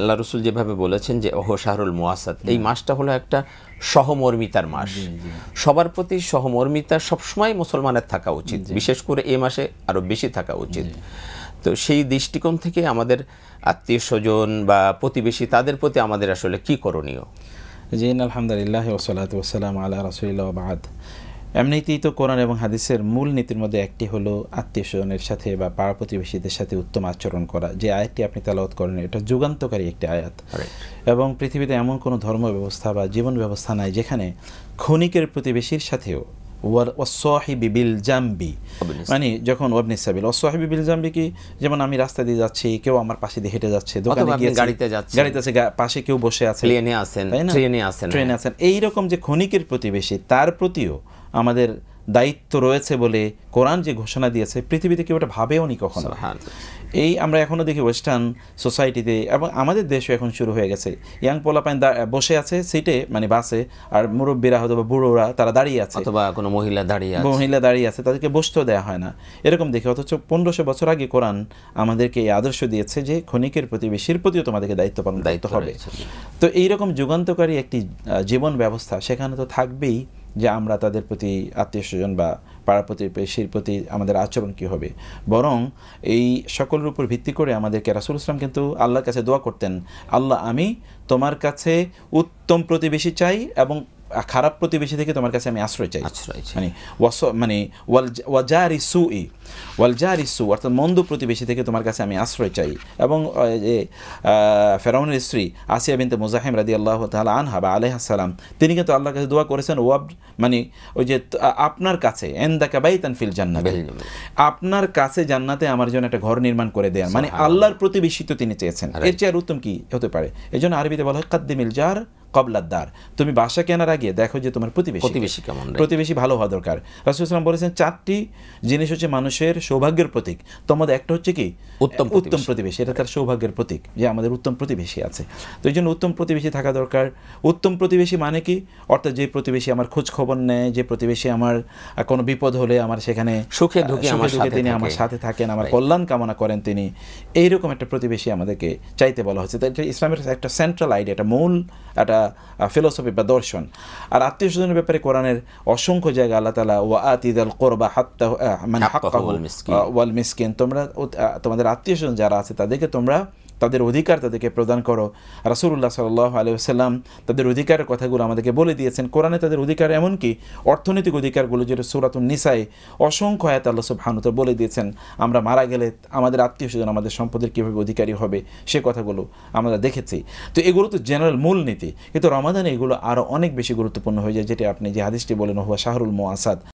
আল্লাহ রসুল যেভাবে বলেছেন যে ওহ শাহরুল মোয়াসাদ এই মাসটা হলো একটা সহমর্মিতার মাস সবার প্রতি সহমর্মিতা সবসময় মুসলমানের থাকা উচিত বিশেষ করে এ মাসে আরও বেশি থাকা উচিত তো সেই দৃষ্টিকোণ থেকে আমাদের আত্মীয় স্বজন বা প্রতিবেশী তাদের প্রতি আমাদের আসলে কি করণীয় জিন আলহামদুলিল্লাহ ওসলাত ওসালাম আল্লাহ রসুল্লাহ বাদ এমনিতেই তো কোরআন এবং হাদিসের মূল নীতির মধ্যে একটি হলো আত্মীয় স্বজনের সাথে বা পাড়া প্রতিবেশীদের সাথে উত্তম আচরণ করা যে আয়াতটি আপনি তালাওয়াত করেন এটা যুগান্তকারী একটি আয়াত এবং পৃথিবীতে এমন কোনো ধর্ম ব্যবস্থা বা জীবন ব্যবস্থা নাই যেখানে ক্ষণিকের প্রতিবেশীর সাথেও ওয়াসাহিবি জাম্বি মানে যখন ওয়াবনি সাবিল ওয়াসাহিবি বিল জাম্বি কি যেমন আমি রাস্তা দিয়ে যাচ্ছি কেউ আমার পাশে দিয়ে হেঁটে যাচ্ছে দোকানে গিয়ে গাড়িতে যাচ্ছে গাড়িতে আছে পাশে কেউ বসে আছে প্লেনে আছেন ট্রেনে আছেন ট্রেনে হ্যাঁ। আছেন এইরকম যে ক্ষণিকের প্রতিবেশী তার প্রতিও আমাদের দায়িত্ব রয়েছে বলে কোরআন যে ঘোষণা দিয়েছে পৃথিবীতে কেউ এটা ভাবেওনি কখনো এই আমরা এখনও দেখি ওয়েস্টার্ন সোসাইটিতে এবং আমাদের দেশও এখন শুরু হয়ে গেছে ইয়াং পোলাপাইন বসে আছে সিটে মানে বাসে আর মুরব্বীরা হয়তো বা বুড়োরা তারা দাঁড়িয়ে আছে অথবা কোনো মহিলা দাঁড়িয়ে আছে মহিলা দাঁড়িয়ে আছে তাদেরকে বসতেও দেওয়া হয় না এরকম দেখি অথচ পনেরোশো বছর আগে কোরআন আমাদেরকে এই আদর্শ দিয়েছে যে ক্ষণিকের প্রতিবেশীর প্রতিও তোমাদেরকে দায়িত্ব পালন দায়িত্ব হবে তো এইরকম যুগান্তকারী একটি জীবন ব্যবস্থা সেখানে তো থাকবেই যে আমরা তাদের প্রতি আত্মীয় স্বজন বা পাড়া প্রতিবেশীর প্রতি আমাদের আচরণ কী হবে বরং এই সকলের উপর ভিত্তি করে আমাদেরকে রাসুল ইসলাম কিন্তু আল্লাহর কাছে দোয়া করতেন আল্লাহ আমি তোমার কাছে উত্তম প্রতিবেশী চাই এবং খারাপ প্রতিবেশী থেকে তোমার কাছে আমি আশ্রয় চাই মানে মানে ওয়াজারি সু ই ওয়ালজারি সু অর্থাৎ মন্দ প্রতিবেশী থেকে তোমার কাছে আমি আশ্রয় চাই এবং যে ফেরাউনের স্ত্রী আসিয়া বিনতে মুজাহিম রাদি আল্লাহ তাহলে আনহা বা সালাম তিনি কিন্তু আল্লাহর কাছে দোয়া করেছেন ওয়াব মানে ওই যে আপনার কাছে এন্দা কাবাই তানফিল জান্নাত আপনার কাছে জান্নাতে আমার জন্য একটা ঘর নির্মাণ করে দেয়া মানে আল্লাহর প্রতিবেশী তো তিনি চেয়েছেন এর চেয়ে আর উত্তম কি হতে পারে এই জন্য আরবিতে বলা হয় কাদ্দিমিল জার কবলার দ্বার তুমি বাসা কেনার আগে দেখো যে তোমার প্রতিবেশী প্রতিবেশী কেমন প্রতিবেশী ভালো হওয়া দরকার রাসুল ইসলাম বলেছেন চারটি জিনিস হচ্ছে মানুষের সৌভাগ্যের প্রতীক তোমাদের একটা হচ্ছে কি উত্তম উত্তম প্রতিবেশী এটা তার সৌভাগ্যের প্রতীক যে আমাদের উত্তম প্রতিবেশী আছে তো এই জন্য উত্তম প্রতিবেশী থাকা দরকার উত্তম প্রতিবেশী মানে কি অর্থাৎ যে প্রতিবেশী আমার খোঁজ খবর নেয় যে প্রতিবেশী আমার কোনো বিপদ হলে আমার সেখানে সুখে দুঃখে আমার সাথে তিনি আমার সাথে থাকেন আমার কল্যাণ কামনা করেন তিনি এইরকম একটা প্রতিবেশী আমাদেরকে চাইতে বলা হচ্ছে তাই ইসলামের একটা সেন্ট্রাল আইডিয়া একটা মূল একটা ফিলোসফি বা দর্শন আর আত্মীয় স্বজনের ব্যাপারে কোরআনের অসংখ্য জায়গা আল্লাহ তালা ওয়া আতিদ আল কোরবা হাত্তা মানে ওয়াল মিসকিন তোমরা তোমাদের আত্মীয় স্বজন যারা আছে তাদেরকে তোমরা তাদের অধিকার তাদেরকে প্রদান করো রাসুল্লাহ সাল্লাহ আলিয়াল্লাম তাদের অধিকারের কথাগুলো আমাদেরকে বলে দিয়েছেন কোরআনে তাদের অধিকার এমনকি অর্থনৈতিক অধিকারগুলো যেটা সৌরাতুন নিসায় অসংখ্য আয়াত আল্লাহ সুবহানুত বলে দিয়েছেন আমরা মারা গেলে আমাদের আত্মীয় স্বজন আমাদের সম্পদের কীভাবে অধিকারী হবে সে কথাগুলো আমরা দেখেছি তো এগুলো তো জেনারেল মূল নীতি কিন্তু রমাদানে এগুলো আরও অনেক বেশি গুরুত্বপূর্ণ হয়ে যায় যেটি আপনি যে হাদিসটি বলেন হুয়া শাহরুল মোয়াসাদ